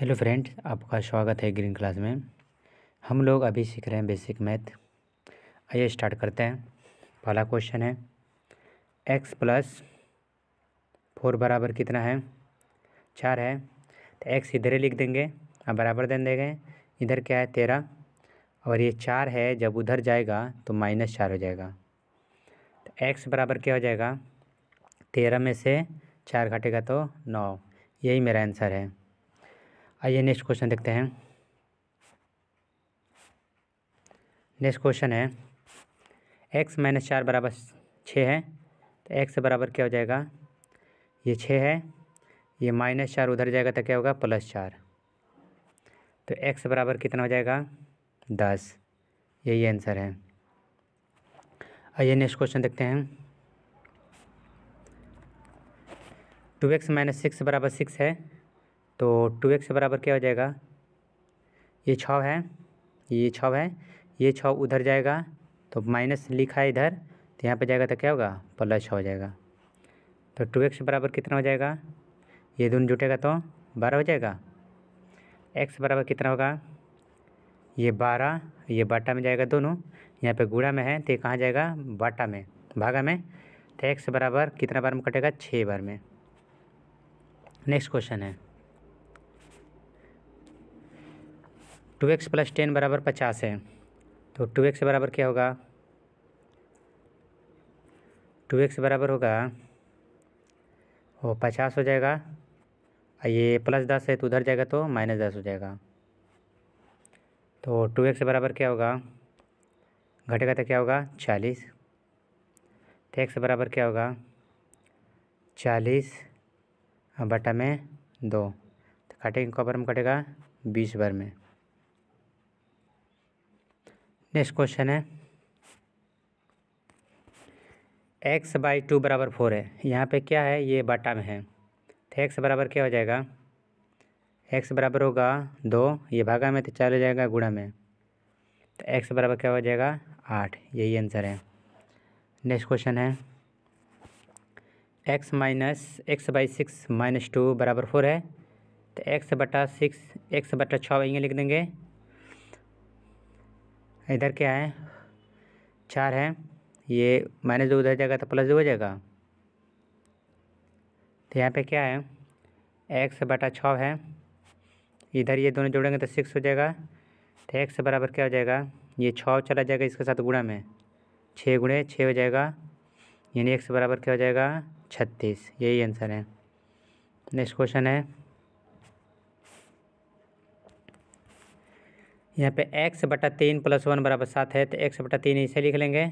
hello friends आपका स्वागत है ग्रीन क्लास में हम लोग अभी सीख रहे हैं बेसिक मैथ आइए स्टार्ट करते हैं पहला क्वेश्चन है एक्स प्लस फोर बराबर कितना है चार है तो एक्स इधर ही लिख देंगे अब बराबर दे देंगे इधर क्या है तेरह और ये चार है जब उधर जाएगा तो माइनस चार हो जाएगा तो एक्स बराबर क्या हो जाएगा तेरह में से चार घटेगा तो नौ यही मेरा आंसर है आइए नेक्स्ट क्वेश्चन देखते हैं नेक्स्ट क्वेश्चन है एक्स माइनस चार बराबर छः है तो एक्स बराबर क्या हो जाएगा ये छः है ये माइनस चार उधर जाएगा तो क्या होगा प्लस चार तो एक्स बराबर कितना हो जाएगा दस यही आंसर है आइए नेक्स्ट क्वेश्चन देखते हैं टू एक्स माइनस सिक्स बराबर सिक्स है तो टू एक्स के बराबर क्या हो जाएगा ये छः है ये छ है ये छ उधर जाएगा तो माइनस लिखा है इधर तो यहाँ पर जाएगा तो क्या होगा प्लस छः हो जाएगा तो टू एक्स बराबर कितना हो जाएगा ये दोनों जुटेगा तो बारह हो जाएगा एक्स बराबर कितना होगा ये बारह ये बाटा में जाएगा दोनों यहाँ पे गुड़ा में है तो ये कहाँ जाएगा बाटा में भागा में तो एक्स बराबर कितना बार में कटेगा छः बार में नेक्स्ट क्वेश्चन है टू एक्स प्लस टेन बराबर पचास है तो टू एक्स बराबर क्या होगा टू एक्स बराबर होगा वो पचास हो जाएगा और ये प्लस दस है तो उधर जाएगा तो माइनस दस हो जाएगा तो टू एक्स बराबर क्या होगा घटेगा तो क्या होगा चालीस तो एक्स बराबर क्या होगा चालीस बटा में दो तो काटेंगे कबर में कटेगा बीस बार में नेक्स्ट क्वेश्चन है एक्स बाई टू बराबर फोर है यहाँ पे क्या है ये बाटा में है तो एक्स बराबर क्या हो जाएगा एक्स बराबर होगा दो ये भागा में तो चार हो जाएगा गुड़ा में तो एक्स बराबर क्या हो जाएगा आठ यही आंसर है नेक्स्ट क्वेश्चन है x minus x by six minus two बराबर फोर है तो एक्स बटा सिक्स एक्स बटा छः यहीं लिख देंगे इधर क्या है चार है ये माइनस दो उधर जाएगा तो प्लस दो हो जाएगा तो यहाँ पे क्या है एक्स बटा छः है इधर ये दोनों जोड़ेंगे तो सिक्स हो जाएगा तो एक्स बराबर क्या हो जाएगा ये छः चला जाएगा इसके साथ गुणा में छः गुणे छः हो जाएगा यानी एक्स बराबर क्या हो जाएगा छत्तीस यही आंसर है नेक्स्ट क्वेश्चन है यहाँ पे x बटा तीन प्लस वन बराबर सात है तो x बटा तीन ऐसे लिख लेंगे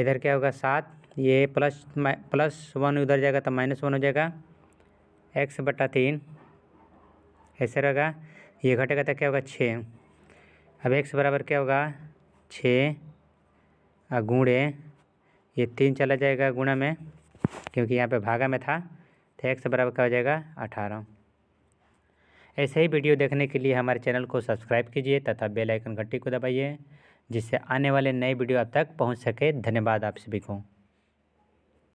इधर क्या होगा सात ये प्लस प्लस वन उधर जाएगा तो माइनस वन हो जाएगा x बटा तीन ऐसे रहेगा ये घटेगा तो क्या होगा छः अब x बराबर क्या होगा छः गुणे ये तीन चला जाएगा गुणा में क्योंकि यहाँ पे भागा में था तो एक्स बराबर क्या हो जाएगा अठारह ऐसे ही वीडियो देखने के लिए हमारे चैनल को सब्सक्राइब कीजिए तथा बेल आइकन घंटी को दबाइए जिससे आने वाले नए वीडियो आप तक पहुंच सके धन्यवाद आप सभी को